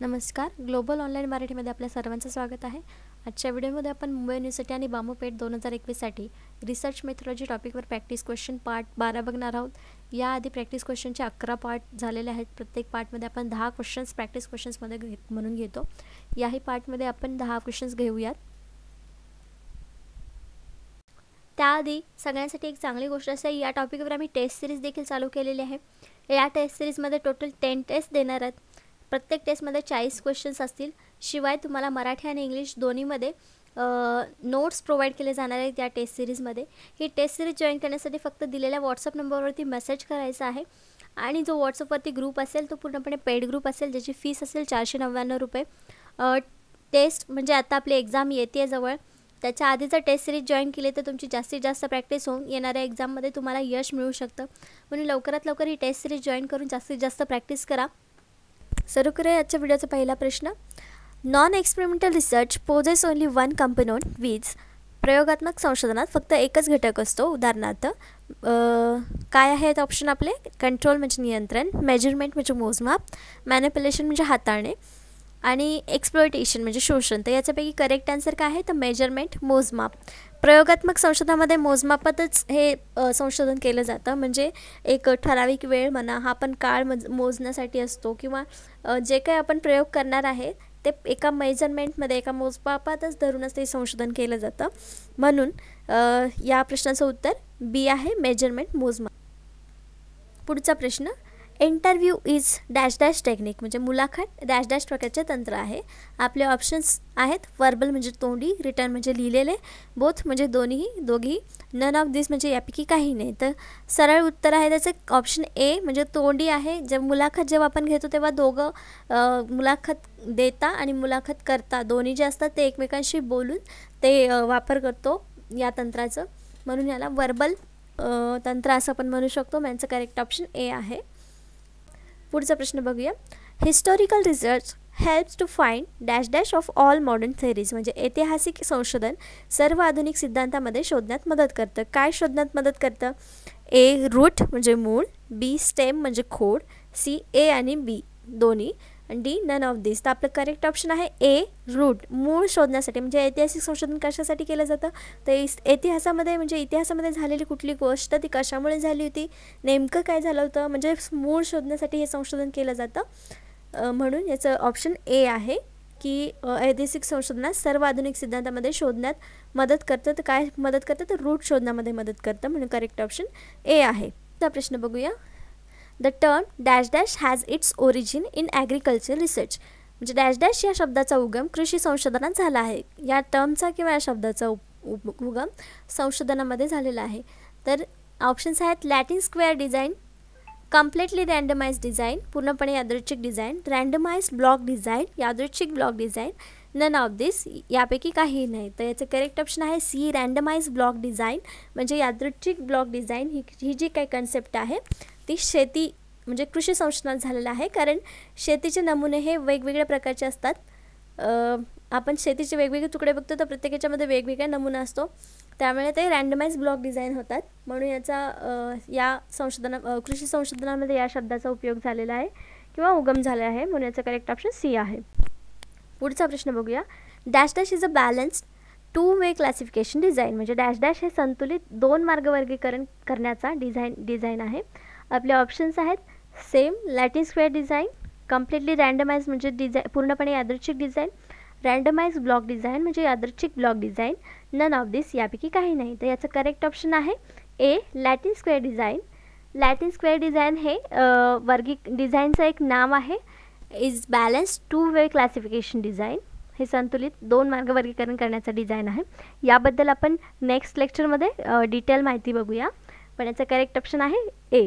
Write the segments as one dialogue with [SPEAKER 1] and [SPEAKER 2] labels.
[SPEAKER 1] नमस्कार global online मराठीमध्ये आपल्या सर्वांचं स्वागत आहे आजच्या व्हिडिओमध्ये आपण मुंबई युनिव्हर्सिटी आणि बामोपेट दोन हजार एकवीससाठी रिसर्च मेथोलॉजी टॉपिकवर प्रॅक्टिस क्वेश्चन पार्ट बारा बघणार आहोत याआधी प्रॅक्टिस क्वेश्चनचे अकरा पार्ट झालेले आहेत प्रत्येक पार्टमध्ये आपण दहा क्वेश्चन्स प्रॅक्टिस क्वेश्चन्समध्ये घे म्हणून घेतो याही पार्टमध्ये आपण दहा क्वेश्चन्स घेऊयात त्याआधी सगळ्यांसाठी एक चांगली गोष्ट असं या टॉपिकवर आम्ही टेस्ट सिरीज देखील चालू केलेली आहे या टेस्ट सिरीजमध्ये टोटल टेन टेस्ट देणार आहेत प्रत्येक टेस्टमध्ये चाळीस क्वेश्चन्स असतील शिवाय तुम्हाला मराठी आणि इंग्लिश दोन्हीमध्ये नोट्स प्रोव्हाइड केले जाणार आहेत या टेस्ट सिरीजमध्ये ही टेस्ट सिरीज जॉईन करण्यासाठी फक्त दिलेल्या व्हॉट्सअप नंबरवरती मेसेज करायचा आहे आणि जो व्हॉट्सअपवरती ग्रुप असेल तो पूर्णपणे पेड ग्रुप असेल ज्याची फीस असेल चारशे नव्याण्णव रुपये टेस्ट म्हणजे आता आपली एक्झाम येते आहे जवळ त्याच्या आधी जर टेस्ट सिरीज जॉईन केली तर तुमची जास्तीत जास्त प्रॅक्टिस होऊन येणाऱ्या एक्झाममध्ये तुम्हाला यश मिळू शकतं म्हणून लवकरात लवकर ही टेस्ट सिरीज जॉईन करून जास्तीत जास्त प्रॅक्टिस करा सुरू करूया आजच्या व्हिडिओचा पहिला प्रश्न non experimental research poses only one component वीज प्रयोगात्मक संशोधनात फक्त एकच घटक असतो उदाहरणार्थ काय आहेत ऑप्शन आपले कंट्रोल म्हणजे नियंत्रण मेजरमेंट म्हणजे मोजमाप मॅनिप्युलेशन म्हणजे हाताळणे आणि एक्सप्लोइटेशन म्हणजे शोषण तर याच्यापैकी करेक्ट आन्सर काय आहे तर मेजरमेंट मोजमाप प्रयोगात्मक संशोधनामध्ये मोजमापातच हे संशोधन केलं जातं म्हणजे एक ठराविक वेळ म्हणा हा पण काळ मज मोजण्यासाठी असतो किंवा जे काही आपण प्रयोग करणार आहे ते एका मेजरमेंटमध्ये एका मोजमापातच धरूनच ते संशोधन केलं जातं म्हणून या प्रश्नाचं उत्तर बी आहे मेजरमेंट मोजमाप पुढचा प्रश्न interview is dash dash technique म्हणजे मुलाखत डॅश डॅश प्रकारचे तंत्र आहे आपले ऑप्शन्स आहेत वर्बल म्हणजे तोंडी रिटर्न म्हणजे लिहिलेले बोथ म्हणजे दोन्ही दोघी नन ऑफ दिस म्हणजे यापैकी काही नाही तर सरळ उत्तर आहे त्याचं ऑप्शन ए म्हणजे तोंडी आहे जे मुलाखत जेव्हा आपण घेतो तेव्हा दोघं मुलाखत देता आणि मुलाखत करता दोन्ही जे असतात ते एकमेकांशी बोलून ते वापर करतो या तंत्राचं म्हणून याला वर्बल तंत्र असं आपण म्हणू शकतो यांचं करेक्ट ऑप्शन ए आहे पुढचा प्रश्न बघूया historical research helps to find dash dash of all modern theories म्हणजे ऐतिहासिक संशोधन सर्व आधुनिक सिद्धांतामध्ये शोधण्यात मदत करतं काय शोधण्यात मदत करतं ए रूट म्हणजे मूळ बी स्टेम म्हणजे खोड सी ए आणि बी दोन्ही डी नन ऑफ दिस तर आपलं करेक्ट ऑप्शन आहे ए रूट मूळ शोधण्यासाठी म्हणजे ऐतिहासिक संशोधन कशासाठी केलं जातं तर इतिहासामध्ये म्हणजे इतिहासामध्ये झालेली कुठली गोष्ट ती कशामुळे झाली होती नेमकं काय झालं होतं म्हणजे मूळ शोधण्यासाठी हे संशोधन केलं जातं म्हणून याचं ऑप्शन ए आहे की ऐतिहासिक संशोधनात सर्व आधुनिक सिद्धांतामध्ये शोधण्यात मदत करतं तर काय मदत करतं तर रूट शोधण्यामध्ये मदत करतं म्हणून करेक्ट ऑप्शन ए आहे प्रश्न बघूया the term dash dash has its origin in agriculture research म्हणजे डॅश डॅश या शब्दाचा उगम कृषी संशोधनात झाला आहे या टर्मचा किंवा या शब्दाचा उगम संशोधनामध्ये झालेला आहे तर ऑप्शन्स आहेत Latin square design completely randomize design पूर्णपणे यादृच्छिक डिझाईन रँडमाइज ब्लॉक डिझाईन यादृच्छिक block design none of this यापैकी काहीही नाही तर याचं करेक्ट ऑप्शन आहे सी रँडमाइज ब्लॉक डिझाईन म्हणजे यादृच्छिक ब्लॉक डिझाईन ही ही जी काही कन्सेप्ट आहे ती शेती म्हणजे कृषी संशोधनात झालेलं आहे कारण शेतीचे नमुने हे वेगवेगळ्या प्रकारचे असतात आपण शेतीचे वेगवेगळे तुकडे बघतो तर प्रत्येक याच्यामध्ये वेगवेगळा नमुना असतो त्यामुळे ते रँडमाइज ब्लॉक डिझाईन होतात म्हणून याचा या संशोधना कृषी संशोधनामध्ये या शब्दाचा उपयोग झालेला आहे किंवा उगम झाला आहे म्हणून याचा करेक्ट ऑप्शन सी आहे पुढचा प्रश्न बघूया dash dash is a balanced two way classification design म्हणजे डॅश डॅश हे संतुलित दोन मार्ग वर्गीकरण करण्याचा डिझाईन डिझाईन आहे आपले ऑप्शन्स आहेत same Latin square design completely randomize म्हणजे डिझाईन पूर्णपणे यादृच्छिक डिझाईन रँडमाइज ब्लॉक डिझाईन म्हणजे यादृच्छिक block design none of this यापैकी काही नाही तर याचं करेक्ट ऑप्शन आहे A Latin square design Latin square design हे वर्गी डिझाईनचं एक नाव आहे is balanced two way classification design हे संतुलित दोन मार्ग वर्गीकरण करण्याचा डिझाईन आहे याबद्दल आपण नेक्स्ट लेक्चरमध्ये डिटेल माहिती बघूया पण याचं करेक्ट ऑप्शन आहे ए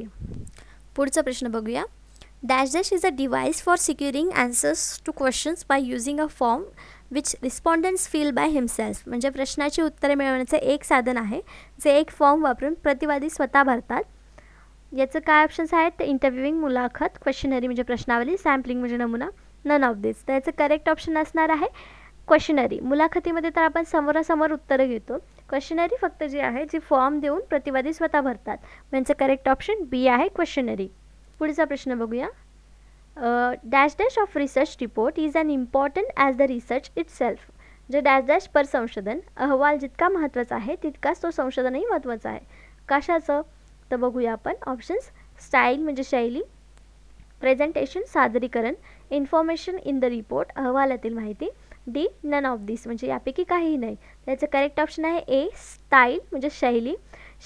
[SPEAKER 1] पुढचा प्रश्न बघूया dash dash is a device for securing answers to questions by using a form which respondents fill by himself म्हणजे प्रश्नाची उत्तरे मिळवण्याचं एक साधन आहे जे एक फॉर्म वापरून प्रतिवादी स्वतः भरतात याचं काय ऑप्शन्स आहेत इंटरव्ह्यूइंग मुलाखत क्वेश्चनरी म्हणजे प्रश्नावली सॅम्पलिंग म्हणजे नमुना नन ऑफ दिस तर याचं करेक्ट ऑप्शन असणार आहे क्वेश्चनरी मुलाखतीमध्ये तर आपण समोरासमोर उत्तरं घेतो क्वेश्चनरी फक्त जी आहे जी फॉर्म देऊन प्रतिवादी स्वतः भरतात म्हणजे करेक्ट ऑप्शन बी आहे क्वेश्चनरी पुढचा प्रश्न बघूया dash dash of research report is an important as the research itself जे डॅश डॅश पर संशोधन अहवाल जितका महत्त्वाचा आहे तितकाच तो संशोधनही महत्त्वाचा आहे कशाचं तर बघूया आपण ऑप्शन्स स्टाईल म्हणजे शैली प्रेझेंटेशन सादरीकरण इन्फॉर्मेशन इन द रिपोर्ट अहवालातील माहिती डी नन ऑफ दिस म्हणजे यापैकी काहीही नाही त्याचं करेक्ट ऑप्शन आहे ए स्टाईल म्हणजे शैली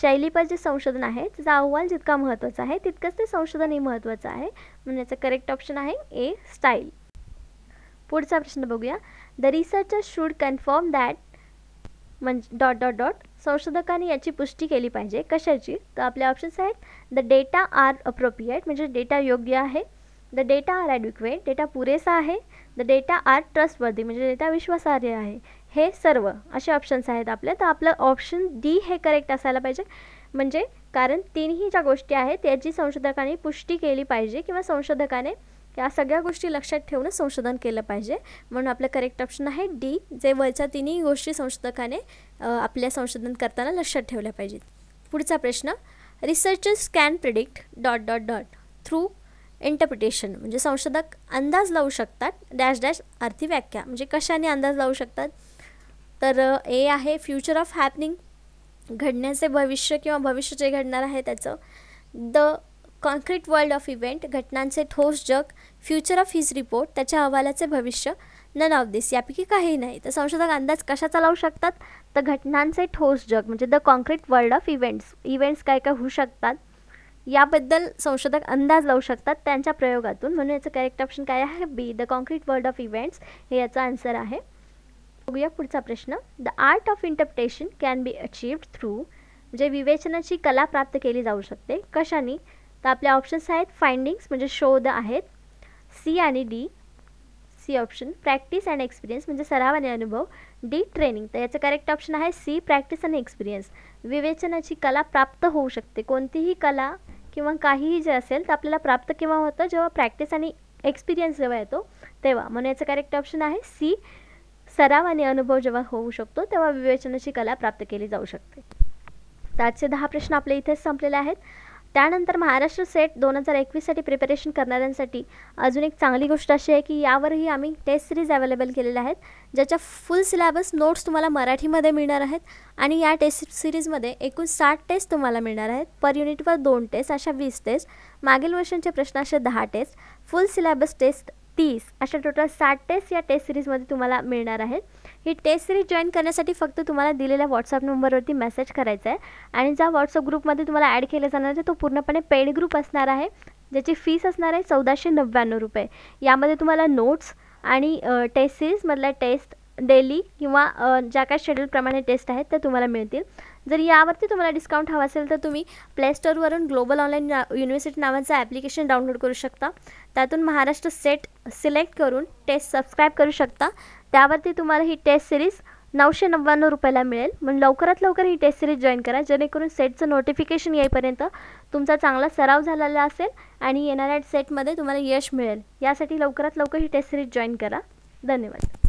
[SPEAKER 1] शैलीपर जे संशोधन आहे त्याचा अहवाल जितका महत्त्वाचा आहे तितकंच ते संशोधनही महत्त्वाचं आहे म्हणून याचं करेक्ट ऑप्शन आहे ए स्टाईल पुढचा प्रश्न बघूया the research should confirm that म्हणजे डॉट डॉट डॉट संशोधकांनी याची पुष्टी केली पाहिजे कशाची तर आपले ऑप्शन्स आहेत द डेटा आर अप्रोप्रिएट म्हणजे डेटा योग्य आहे the data are adequate data पुरेसा आहे द डेटा आर ट्रस्टवर्दी म्हणजे डेटा विश्वासार्ह आहे हे सर्व असे ऑप्शन्स आहेत आपले तर आपलं ऑप्शन डी हे करेक्ट असायला पाहिजे म्हणजे कारण तीनही ज्या गोष्टी आहेत त्याची संशोधकाने पुष्टी केली पाहिजे किंवा संशोधकाने या सगळ्या गोष्टी लक्षात ठेवूनच संशोधन केलं पाहिजे म्हणून आपलं करेक्ट ऑप्शन आहे डी जे वरच्या तिन्ही गोष्टी संशोधकाने आपल्या संशोधन करताना लक्षात ठेवल्या पाहिजेत पुढचा प्रश्न researchers can predict dot dot dot through interpretation म्हणजे संशोधक अंदाज लावू शकतात डॅश डॅश अर्थी व्याख्या म्हणजे कशाने अंदाज लावू शकतात तर ए आहे फ्युचर ऑफ हॅपनिंग घडण्याचे भविष्य किंवा भविष्य जे घडणार आहे त्याचं the concrete world of event घटनांचे ठोस जग फ्युचर ऑफ हिज रिपोर्ट त्याच्या अहवालाचे भविष्य नन ऑफ दिस यापैकी काही नाही तर संशोधक अंदाज कशाचा लावू शकतात तर घटनांचे ठोस जग म्हणजे the concrete world of events events काय काय होऊ शकतात याबद्दल संशोधक अंदाज लावू शकतात त्यांच्या प्रयोगातून म्हणून याचं करेक्ट ऑप्शन काय आहे B the concrete world of events हे याचा आन्सर आहे बघूया पुढचा प्रश्न the art of interpretation can be achieved through म्हणजे विवेचनाची कला प्राप्त केली जाऊ शकते कशाने तर आपल्या ऑप्शन्स आहेत फाइंडिंग्स म्हणजे शोध आहेत सी आणि D C option practice and experience म्हणजे सराव आणि अनुभव डी ट्रेनिंग तर याचं करेक्ट ऑप्शन आहे सी प्रॅक्टिस आणि एक्सपिरियन्स विवेचनाची कला प्राप्त होऊ शकते कोणतीही कला किंवा काहीही जे असेल तर आपल्याला प्राप्त केव्हा होतं जेव्हा प्रॅक्टिस आणि एक्सपिरियन्स जेव्हा येतो तेव्हा म्हणून याचं करेक्ट ऑप्शन आहे सी सराव आणि अनुभव जेव्हा होऊ शकतो तेव्हा विवेचनाची कला प्राप्त केली जाऊ शकते तर आजचे दहा प्रश्न आपले इथेच संपलेले आहेत त्यानंतर महाराष्ट्र सेट दोन हजार एकवीससाठी प्रिपरेशन करणाऱ्यांसाठी अजून एक चांगली गोष्ट अशी आहे की यावरही आम्ही टेस्ट सिरीज अवेलेबल केलेल्या आहेत ज्याच्या फुल सिलॅबस नोट्स तुम्हाला मराठीमध्ये मिळणार आहेत आणि या टेस्ट सिरीजमध्ये एकूण साठ टेस्ट तुम्हाला मिळणार आहेत पर युनिटवर दोन टेस्ट अशा वीस टेस्ट मागील वर्षांचे प्रश्न असे दहा टेस्ट फुल सिलॅबस टेस्ट तीस अशा टोटल साठ टेस्ट या टेस्ट सिरीजमध्ये तुम्हाला मिळणार आहेत ही टेस्ट सिरीज जॉईन करण्यासाठी फक्त तुम्हाला दिलेल्या व्हॉट्सअप नंबरवरती मेसेज करायचा आहे आणि ज्या व्हॉट्सअप ग्रुपमध्ये तुम्हाला ॲड केलं जाणार आहे तो पूर्णपणे पेड ग्रुप असणार आहे ज्याची फीस असणार आहे चौदाशे नव्याण्णव रुपये यामध्ये तुम्हाला नोट्स आणि टेस्ट सिरीजमधल्या टेस्ट डेली किंवा ज्या काय शेड्यूलप्रमाणे टेस्ट आहेत त्या तुम्हाला मिळतील जर यावरती तुम्हाला डिस्काउंट हवा असेल तर तुम्ही प्लेस्टोरवरून ग्लोबल ऑनलाईन युनिव्हर्सिटी नावाचं ॲप्लिकेशन डाउनलोड करू शकता त्यातून महाराष्ट्र सेट सिलेक्ट करून टेस्ट सबस्क्राईब करू शकता त्यावरती तुम्हाला ही टेस्ट सिरीज नऊशे नव्याण्णव रुपयाला मिळेल मग लवकरात लवकर ही टेस्ट सिरीज जॉईन करा जेणेकरून सेटचं नोटिफिकेशन येईपर्यंत तुमचा चांगला सराव झालेला असेल आणि येणाऱ्या सेटमध्ये तुम्हाला यश मिळेल यासाठी लवकरात लवकर ही टेस्ट सिरीज जॉईन करा धन्यवाद